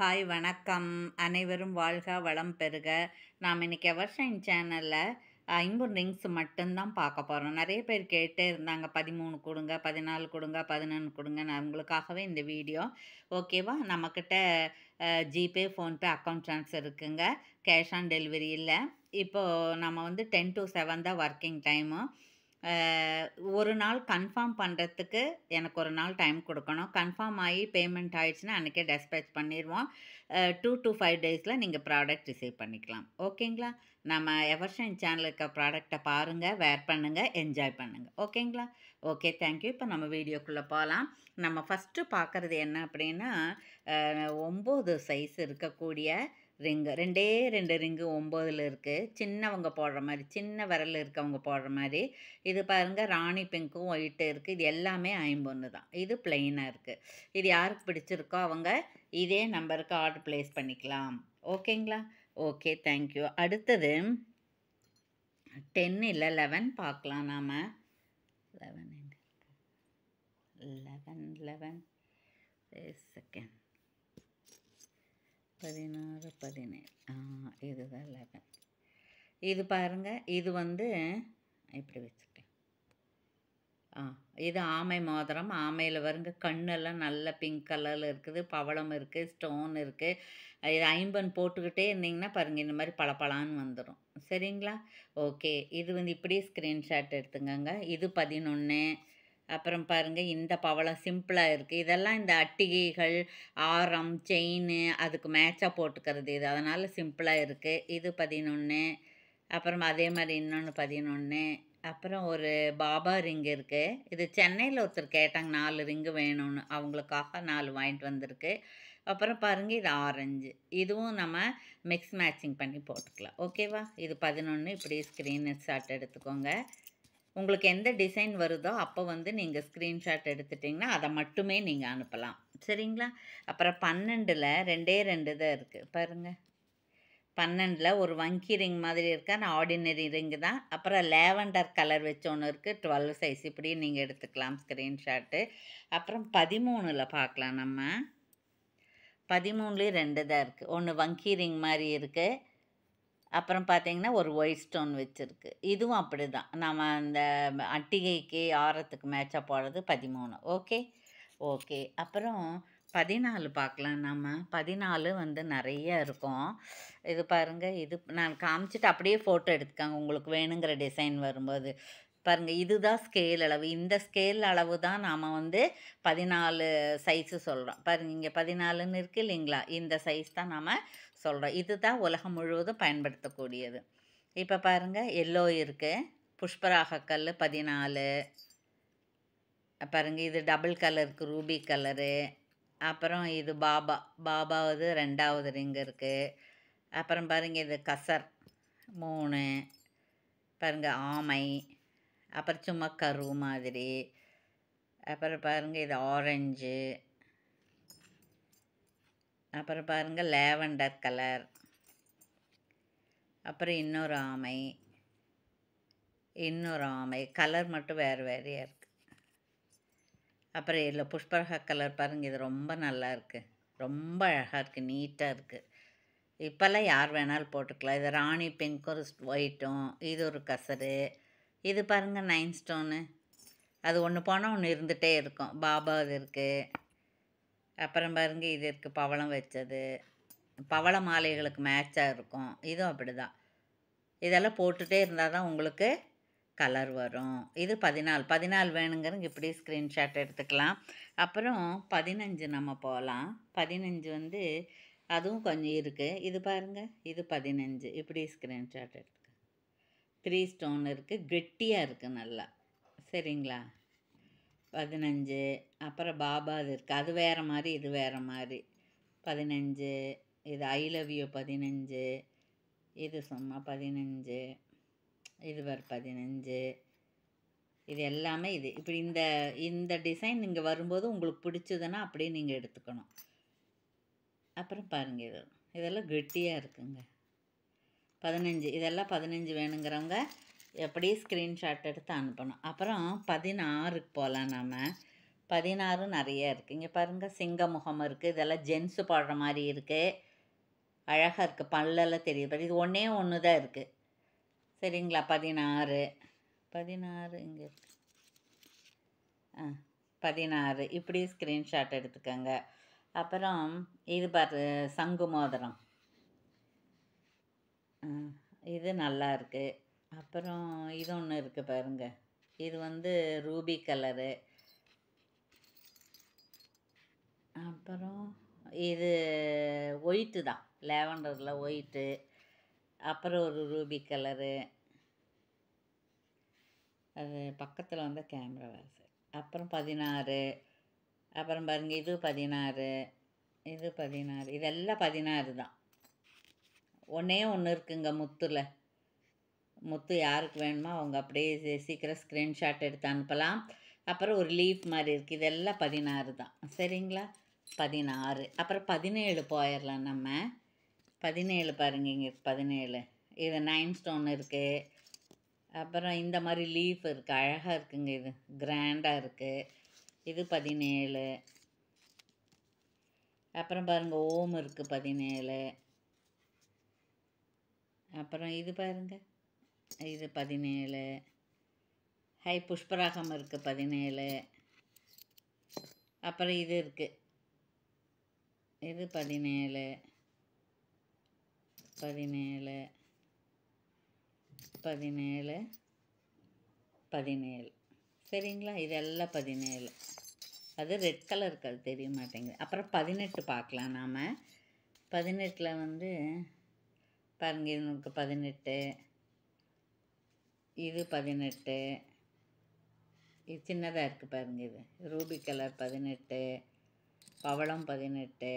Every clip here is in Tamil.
ஹாய் வணக்கம் அனைவரும் வாழ்க வளம் பெறுக நாம் இன்றைக்கி எவர்ஷன் சேனலில் ஐம்பது ரிங்ஸ் மட்டும்தான் பார்க்க போகிறோம் நிறைய பேர் கேட்டே இருந்தாங்க பதிமூணு கொடுங்க பதினாலு கொடுங்க பதினொன்று கொடுங்க நான் உங்களுக்காகவே இந்த வீடியோ ஓகேவா நம்மக்கிட்ட ஜிபே ஃபோன்பே அக்கௌண்ட் ட்ரான்ஸ்ஃபர் இருக்குங்க கேஷ் ஆன் டெலிவரி இல்லை இப்போது நம்ம வந்து டென் டு செவன் தான் ஒர்க்கிங் டைமு ஒரு நாள் கன்ஃபார்ம் பண்ணுறதுக்கு எனக்கு ஒரு நாள் டைம் கொடுக்கணும் கன்ஃபார்ம் ஆகி பேமெண்ட் ஆகிடுச்சுன்னா அன்றைக்கே டெஸ்பேச் பண்ணிடுவோம் டூ டு ஃபைவ் டேஸில் நீங்கள் ப்ராடக்ட் ரிசீவ் பண்ணிக்கலாம் ஓகேங்களா நம்ம எவர்ஷன் சேனல் இருக்க ப்ராடக்டை பாருங்கள் வேர் பண்ணுங்கள் என்ஜாய் பண்ணுங்கள் ஓகேங்களா ஓகே தேங்க்யூ இப்போ நம்ம வீடியோக்குள்ளே போகலாம் நம்ம ஃபஸ்ட்டு பார்க்குறது என்ன அப்படின்னா ஒம்பது சைஸ் இருக்கக்கூடிய ரிங்கு ரெண்டே ரெண்டு ரிங்கு ஒம்போதில் இருக்குது சின்னவங்க போடுற மாதிரி சின்ன விரல் இருக்கவங்க போடுற மாதிரி இது பாருங்கள் ராணி பிங்க்கும் ஒயிட்டு இருக்குது இது எல்லாமே ஐம்பொன்று தான் இது பிளெயினாக இருக்குது இது யாருக்கு பிடிச்சிருக்கோ அவங்க இதே நம்பருக்கு ஆர்டர் ப்ளேஸ் பண்ணிக்கலாம் ஓகேங்களா ஓகே தேங்க்யூ அடுத்தது டென் இல்லை லெவன் பார்க்கலாம் நாம் லெவன் லெவன் லெவன் செகண்ட் பதினாறு பதினேழு இதுதான் லெவன் இது பாருங்கள் இது வந்து இப்படி வச்சுட்டேன் ஆ இது ஆமை மோதிரம் ஆமையில் வருங்க கண்ணெல்லாம் நல்ல பிங்க் கலரில் இருக்குது பவளம் இருக்குது ஸ்டோன் இருக்குது இது ஐம்பன் போட்டுக்கிட்டே இருந்தீங்கன்னா பாருங்கள் இந்த மாதிரி பளபளான்னு வந்துடும் சரிங்களா ஓகே இது வந்து இப்படி ஸ்க்ரீன்ஷாட் எடுத்துக்கோங்க இது பதினொன்று அப்புறம் பாருங்கள் இந்த பவளம் சிம்பிளாக இருக்குது இதெல்லாம் இந்த அட்டிகைகள் ஆரம் செயின் அதுக்கு மேட்சாக போட்டுக்கிறது இது அதனால் சிம்பிளாக இருக்குது இது பதினொன்று அப்புறம் அதே மாதிரி இன்னொன்று பதினொன்று அப்புறம் ஒரு பாபா ரிங் இருக்குது இது சென்னையில் ஒருத்தர் கேட்டாங்க நாலு ரிங்கு வேணும்னு அவங்களுக்காக நாலு வாங்கிட்டு வந்திருக்கு அப்புறம் பாருங்கள் இது ஆரஞ்சு இதுவும் நம்ம மிக்ஸ் மேட்சிங் பண்ணி போட்டுக்கலாம் ஓகேவா இது பதினொன்று இப்படி ஸ்க்ரீன் ஷாட் எடுத்துக்கோங்க உங்களுக்கு எந்த டிசைன் வருதோ அப்போ வந்து நீங்கள் ஸ்க்ரீன்ஷாட் எடுத்துட்டிங்கன்னா அதை மட்டுமே நீங்கள் அனுப்பலாம் சரிங்களா அப்புறம் பன்னெண்டில் ரெண்டே ரெண்டு தான் இருக்குது பாருங்கள் பன்னெண்டில் ஒரு வங்கி ரிங் மாதிரி இருக்கா நான் ஆர்டினரி ரிங்கு தான் அப்புறம் லேவண்டர் கலர் வச்ச ஒன்று இருக்குது டுவெல் சைஸ் இப்படி நீங்கள் எடுத்துக்கலாம் ஸ்க்ரீன்ஷாட்டு அப்புறம் பதிமூணில் பார்க்கலாம் நம்ம பதிமூணுலேயும் ரெண்டு தான் இருக்குது ஒன்று வங்கி ரிங் மாதிரி இருக்குது அப்புறம் பார்த்தீங்கன்னா ஒரு ஒயிட் ஸ்டோன் வச்சுருக்கு இதுவும் அப்படி தான் நம்ம அந்த அட்டிகைக்கு ஆரத்துக்கு மேட்சாக போடுறது பதிமூணு ஓகே ஓகே அப்புறம் பதினாலு பார்க்கலாம் நம்ம பதினாலு வந்து நிறைய இருக்கும் இது பாருங்கள் இது நான் காமிச்சிட்டு அப்படியே ஃபோட்டோ எடுத்துக்காங்க உங்களுக்கு வேணுங்கிற டிசைன் வரும்போது பாருங்கள் இதுதான் ஸ்கேல் அளவு இந்த ஸ்கேல் அளவு தான் நாம் வந்து பதினாலு சைஸு சொல்கிறோம் பாருங்கள் இங்கே பதினாலுன்னு இருக்குது இல்லைங்களா இந்த சைஸ் தான் நாம் சொல்கிறோம் இதுதான் உலகம் முழுவதும் பயன்படுத்தக்கூடியது இப்போ பாருங்கள் எல்லோ இருக்குது புஷ்பராகக்கல் பதினாலு பாருங்கள் இது டபுள் கலருக்கு ரூபி கலரு அப்புறம் இது பாபா பாபாவது ரெண்டாவது ரிங் இருக்குது அப்புறம் பாருங்கள் இது கசர் மூணு பாருங்கள் ஆமை அப்புறம் சும்மா கரு மாதிரி அப்புறம் பாருங்கள் இது ஆரஞ்சு அப்புறம் பாருங்கள் லேவண்டர் கலர் அப்புறம் இன்னொரு ஆமை இன்னொரு ஆமை கலர் மட்டும் வேறு வேறையாக இருக்குது அப்புறம் இதில் புஷ்பரக கலர் பாருங்கள் இது ரொம்ப நல்லா இருக்குது ரொம்ப அழகாக இருக்குது நீட்டாக இருக்குது இப்போல்லாம் யார் வேணாலும் போட்டுக்கலாம் இது ராணி பிங்க் ஒரு ஒயிட்டும் இது ஒரு கசரு இது பாருங்கள் நைன் ஸ்டோனு அது ஒன்று போனால் ஒன்று இருந்துகிட்டே இருக்கும் பாபா இது இருக்குது அப்புறம் பாருங்கள் இது இருக்குது பவளம் வச்சது பவள மாலைகளுக்கு மேட்சாக இருக்கும் இதுவும் அப்படி தான் இதெல்லாம் போட்டுகிட்டே இருந்தால் தான் உங்களுக்கு கலர் வரும் இது பதினாலு பதினாலு வேணுங்கிறங்க இப்படி ஸ்க்ரீன்ஷாட் எடுத்துக்கலாம் அப்புறம் பதினஞ்சு நம்ம போகலாம் பதினஞ்சு வந்து அதுவும் கொஞ்சம் இருக்குது இது பாருங்கள் இது பதினஞ்சு இப்படி ஸ்க்ரீன்ஷாட் எடுத்துக்க த்ரீ ஸ்டோன் இருக்குது கெட்டியாக இருக்குது நல்லா சரிங்களா பதினஞ்சு அப்புறம் பாபா இது இருக்குது அது வேறு மாதிரி இது வேறு மாதிரி பதினஞ்சு இது ஐ லவ் யூ பதினஞ்சு இது சும்மா பதினஞ்சு இது வேறு பதினஞ்சு இது எல்லாமே இது இப்படி இந்த இந்த டிசைன் இங்கே வரும்போது உங்களுக்கு பிடிச்சதுன்னா அப்படியே நீங்கள் எடுத்துக்கணும் அப்புறம் பாருங்கள் இது இதெல்லாம் கெட்டியாக இருக்குங்க பதினஞ்சு இதெல்லாம் பதினஞ்சு வேணுங்கிறவங்க எப்படி ஸ்க்ரீன்ஷாட் எடுத்து அனுப்பணும் அப்புறம் பதினாறுக்கு போகலாம் நம்ம பதினாறு நிறைய இருக்குது இங்கே பாருங்கள் முகம் இருக்குது இதெல்லாம் ஜென்ஸு போடுற மாதிரி இருக்குது அழகாக இருக்குது பல்லெல்லாம் தெரியுது பட் இது ஒன்றே ஒன்று தான் இருக்குது சரிங்களா பதினாறு பதினாறு இங்கே ஆ பதினாறு இப்படி ஸ்க்ரீன்ஷாட் எடுத்துக்கோங்க அப்புறம் இது பாரு சங்கு மோதிரம் இது நல்லா இருக்குது அப்புறம் இது ஒன்று இருக்குது பாருங்கள் இது வந்து ரூபி கலரு அப்புறம் இது ஒயிட்டு தான் லேவண்டரில் ஒயிட்டு அப்புறம் ஒரு ரூபி கலரு அது பக்கத்தில் வந்து கேமரா வேறு அப்புறம் பதினாறு அப்புறம் பாருங்கள் இது பதினாறு இது பதினாறு இதெல்லாம் பதினாறு தான் ஒன்றே ஒன்று இருக்குங்க முத்தில் முத்து யாருக்கு வேணுமோ அவங்க அப்படியே சீக்கிரம் ஸ்க்ரீன்ஷாட் எடுத்து அனுப்பலாம் அப்புறம் ஒரு லீஃப் மாதிரி இருக்குது இதெல்லாம் பதினாறு தான் சரிங்களா பதினாறு அப்புறம் பதினேழு போயிடலாம் நம்ம பதினேழு பாருங்கள் இங்கே பதினேழு இது நைன் ஸ்டோன் இருக்குது அப்புறம் இந்த மாதிரி லீஃப் இருக்குது அழகாக இருக்குங்க இது கிராண்டாக இருக்குது இது பதினேழு அப்புறம் பாருங்கள் ஓம் இருக்குது பதினேழு அப்புறம் இது பாருங்கள் இது பதினேழு ஹை புஷ்பராகம் இருக்குது பதினேழு அப்புறம் இது இருக்குது இது பதினேழு பதினேழு பதினேழு பதினேழு சரிங்களா இதெல்லாம் பதினேழு அது ரெட் கலருக்கு அது தெரிய மாட்டேங்குது அப்புறம் பதினெட்டு பார்க்கலாம் நாம் பதினெட்டில் வந்து பாருங்கள் இவனுக்கு பதினெட்டு இது பதினெட்டு இது சின்னதாக இருக்குது பாருங்கள் இது ரூபி கலர் பதினெட்டு பவளம் பதினெட்டு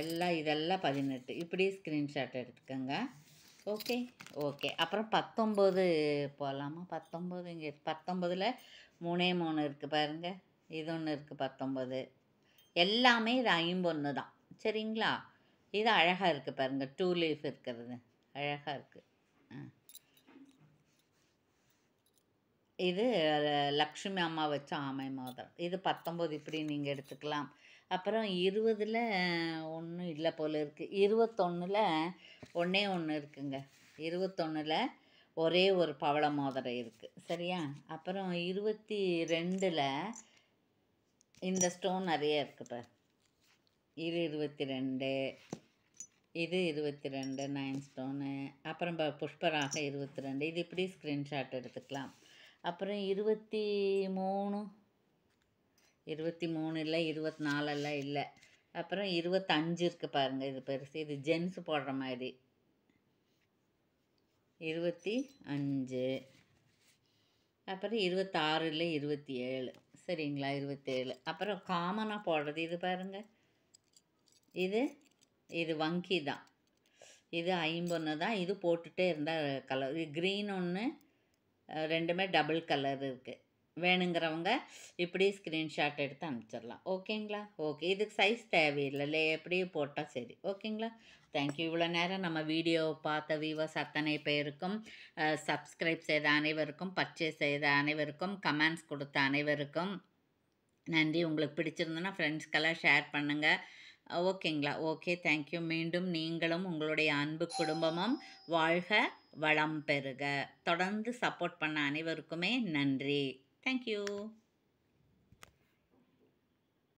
எல்லாம் இதெல்லாம் பதினெட்டு இப்படி ஸ்க்ரீன்ஷாட் எடுத்துக்கோங்க ஓகே ஓகே அப்புறம் பத்தொம்பது போகலாமா பத்தொம்பது இங்கே பத்தொம்பதில் மூணே மூணு இருக்குது பாருங்க இது ஒன்று இருக்குது பத்தொம்பது எல்லாமே இது ஐம்பொன்று தான் சரிங்களா இது அழகாக இருக்குது பாருங்கள் டூ லீஃப் இருக்கிறது அழகாக இருக்குது ஆ இது லக்ஷ்மி அம்மா வச்ச ஆமை மோதிரம் இது பத்தொம்பது இப்படி நீங்கள் எடுத்துக்கலாம் அப்புறம் இருபதில் ஒன்றும் இல்லை போல் இருக்குது இருபத்தொன்னில் ஒன்றே ஒன்று இருக்குங்க இருபத்தொன்னில் ஒரே ஒரு பவள மோதிரம் இருக்குது சரியா அப்புறம் இருபத்தி ரெண்டில் இந்த ஸ்டோன் நிறைய இருக்குது பார் இது இருபத்தி ரெண்டு இது இருபத்தி ரெண்டு நைன் ஸ்டோனு அப்புறம் புஷ்பராக இருபத்தி ரெண்டு இது இப்படி ஸ்க்ரீன்ஷாட் எடுத்துக்கலாம் அப்புறம் இருபத்தி மூணு இருபத்தி மூணு இல்லை இருபத்தி நாலெல்லாம் இல்லை அப்புறம் இருபத்தஞ்சு இருக்குது பாருங்கள் இது பெருசு இது ஜென்ஸு போடுற மாதிரி இருபத்தி அஞ்சு அப்புறம் இருபத்தாறு இல்லை இருபத்தி ஏழு சரிங்களா இருபத்தேழு அப்புறம் காமனாக போடுறது இது பாருங்கள் இது இது வங்கி தான் இது ஐம்பொன்று தான் இது போட்டுகிட்டே இருந்தால் கலர் இது க்ரீன் ஒன்று ரெண்டுமே டபுள் கலர் இருக்குது வேணுங்கிறவங்க இப்படி ஸ்க்ரீன்ஷாட் எடுத்து அனுப்பிச்சிடலாம் ஓகேங்களா ஓகே இதுக்கு சைஸ் இல்லை எப்படியும் போட்டால் சரி ஓகேங்களா தேங்க்யூ இவ்வளோ நேரம் நம்ம வீடியோ பார்த்த வியூவர்ஸ் அத்தனை பேருக்கும் சப்ஸ்கிரைப் செய்த அனைவருக்கும் பர்ச்சேஸ் செய்த அனைவருக்கும் கமெண்ட்ஸ் கொடுத்த அனைவருக்கும் நன்றி உங்களுக்கு பிடிச்சிருந்தோன்னா ஃப்ரெண்ட்ஸ்க்கெல்லாம் ஷேர் பண்ணுங்கள் ஓகேங்களா ஓகே தேங்க்யூ மீண்டும் நீங்களும் உங்களுடைய அன்பு குடும்பமும் வாழ்க வளம் பெறுக தொடர்ந்து சப்போர்ட் பண்ண அனைவருக்குமே நன்றி தேங்க்யூ